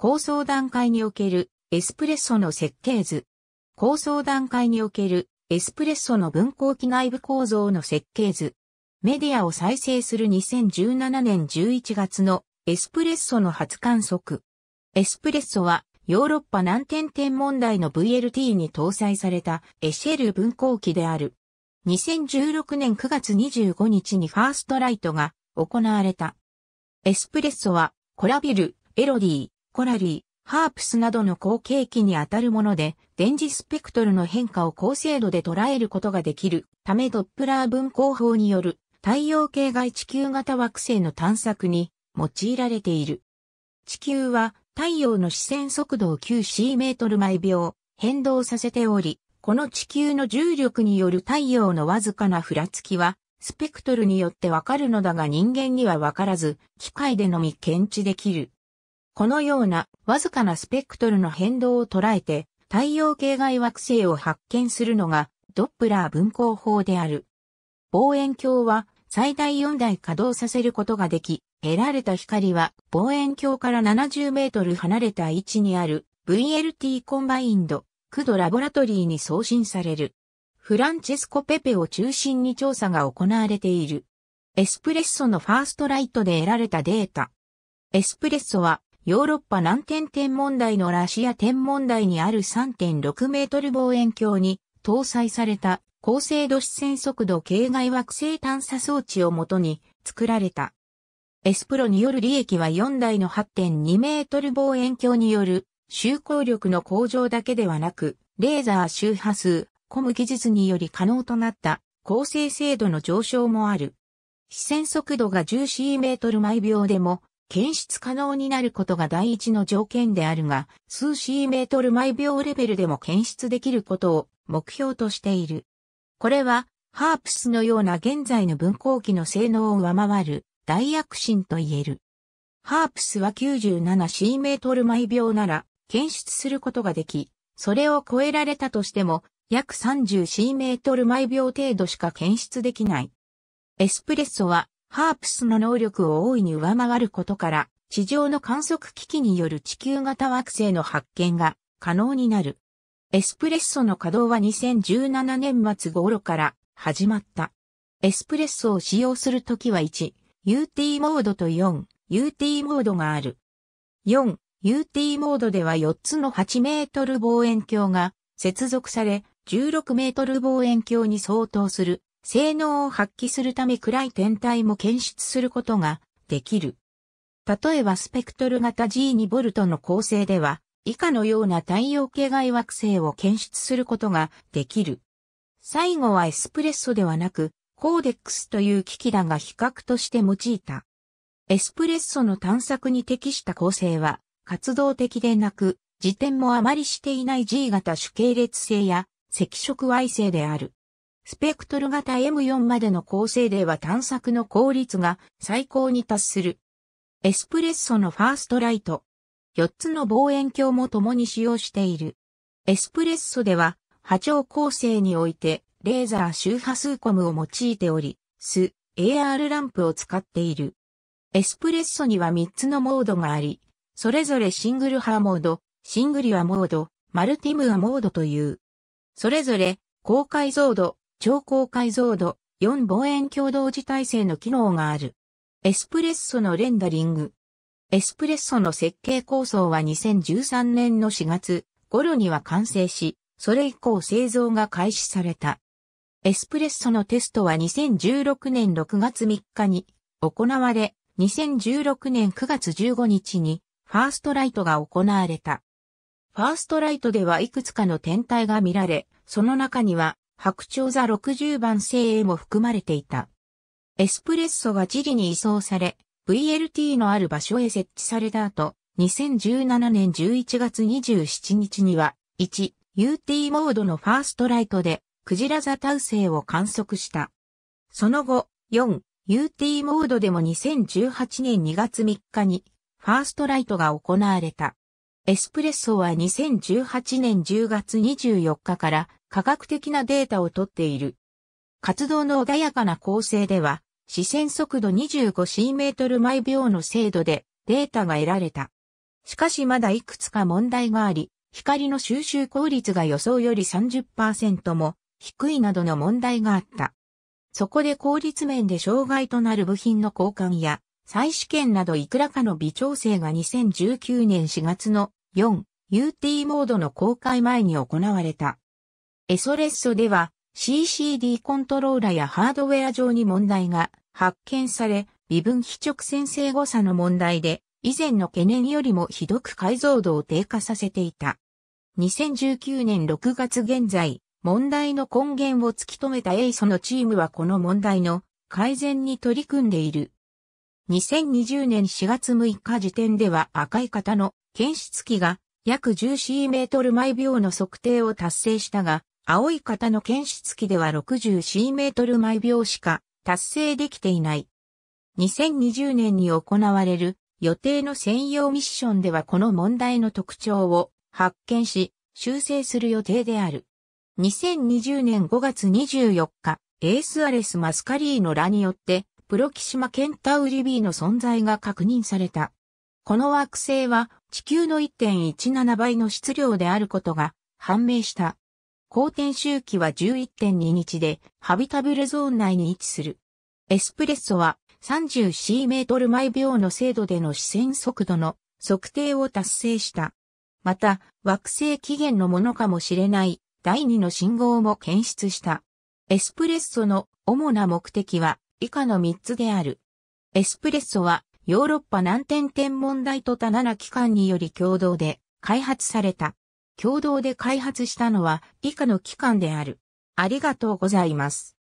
構想段階におけるエスプレッソの設計図。構想段階におけるエスプレッソの分光器内部構造の設計図。メディアを再生する2017年11月のエスプレッソの初観測。エスプレッソはヨーロッパ難点点問題の VLT に搭載されたエシェル分光器である。2016年9月25日にファーストライトが行われた。エスプレッソはコラビル、エロディ、コラリー、ハープスなどの後継機にあたるもので、電磁スペクトルの変化を高精度で捉えることができるためドップラー分光法による太陽系外地球型惑星の探索に用いられている。地球は太陽の視線速度を 9C m 毎秒変動させており、この地球の重力による太陽のわずかなふらつきは、スペクトルによってわかるのだが人間にはわからず、機械でのみ検知できる。このようなわずかなスペクトルの変動を捉えて太陽系外惑星を発見するのがドップラー分光法である。望遠鏡は最大4台稼働させることができ、得られた光は望遠鏡から70メートル離れた位置にある VLT コンバインド、クドラボラトリーに送信される。フランチェスコ・ペペを中心に調査が行われている。エスプレッソのファーストライトで得られたデータ。エスプレッソはヨーロッパ南天天文台のラシア天文台にある3.6メートル望遠鏡に搭載された高精度視線速度系外惑星探査装置をもとに作られた。エスプロによる利益は4台の8.2メートル望遠鏡による集光力の向上だけではなく、レーザー周波数、コム技術により可能となった構成精度の上昇もある。視線速度が 14m 毎秒でも検出可能になることが第一の条件であるが、数 c メートル毎秒レベルでも検出できることを目標としている。これは、ハープスのような現在の分光器の性能を上回る大躍進と言える。ハープスは 97c メートル毎秒なら検出することができ、それを超えられたとしても約 30c メートル毎秒程度しか検出できない。エスプレッソはハープスの能力を大いに上回ることから、地上の観測機器による地球型惑星の発見が可能になる。エスプレッソの稼働は2017年末頃から始まった。エスプレッソを使用するときは1、UT モードと4、UT モードがある。4、UT モードでは4つの8メートル望遠鏡が接続され、16メートル望遠鏡に相当する性能を発揮するため暗い天体も検出することができる。例えばスペクトル型 G2V の構成では、以下のような太陽系外惑星を検出することができる。最後はエスプレッソではなく、コーデックスという機器だが比較として用いた。エスプレッソの探索に適した構成は、活動的でなく、自転もあまりしていない G 型主系列星や赤色矮星である。スペクトル型 M4 までの構成では探索の効率が最高に達する。エスプレッソのファーストライト。4つの望遠鏡も共に使用している。エスプレッソでは波長構成においてレーザー周波数コムを用いており、ス、AR ランプを使っている。エスプレッソには3つのモードがあり、それぞれシングルハーモード、シングリアモード、マルティムアモードという。それぞれ高解像度、超高解像度、4望遠鏡同時体制の機能がある。エスプレッソのレンダリング。エスプレッソの設計構想は2013年の4月頃には完成し、それ以降製造が開始された。エスプレッソのテストは2016年6月3日に行われ、2016年9月15日にファーストライトが行われた。ファーストライトではいくつかの天体が見られ、その中には白鳥座60番星へも含まれていた。エスプレッソがチリに移送され、VLT のある場所へ設置された後、2017年11月27日には、1、UT モードのファーストライトで、クジラ座ウ星を観測した。その後、4、UT モードでも2018年2月3日に、ファーストライトが行われた。エスプレッソは2018年10月24日から科学的なデータを取っている。活動の穏やかな構成では、視線速度 25cm 毎秒の精度でデータが得られた。しかしまだいくつか問題があり、光の収集効率が予想より30%も低いなどの問題があった。そこで効率面で障害となる部品の交換や再試験などいくらかの微調整が2019年4月の 4UT モードの公開前に行われた。エソレッソでは CCD コントローラやハードウェア上に問題が発見され、微分非直線性誤差の問題で、以前の懸念よりもひどく解像度を低下させていた。2019年6月現在、問題の根源を突き止めたエイソのチームはこの問題の改善に取り組んでいる。2020年4月6日時点では赤い型の検出器が約1トル毎秒の測定を達成したが、青い型の検出機では 60cm 毎秒しか達成できていない。2020年に行われる予定の専用ミッションではこの問題の特徴を発見し、修正する予定である。2020年5月24日、エースアレス・マスカリーのらによって、プロキシマ・ケンタウリ B の存在が確認された。この惑星は地球の1.17倍の質量であることが判明した。公転周期は11.2日で、ハビタブルゾーン内に位置する。エスプレッソは 30C メートル毎秒の精度での視線速度の測定を達成した。また、惑星起源のものかもしれない第2の信号も検出した。エスプレッソの主な目的は以下の3つである。エスプレッソはヨーロッパ南天天文台と他7機関により共同で開発された。共同で開発したのは以下の機関である。ありがとうございます。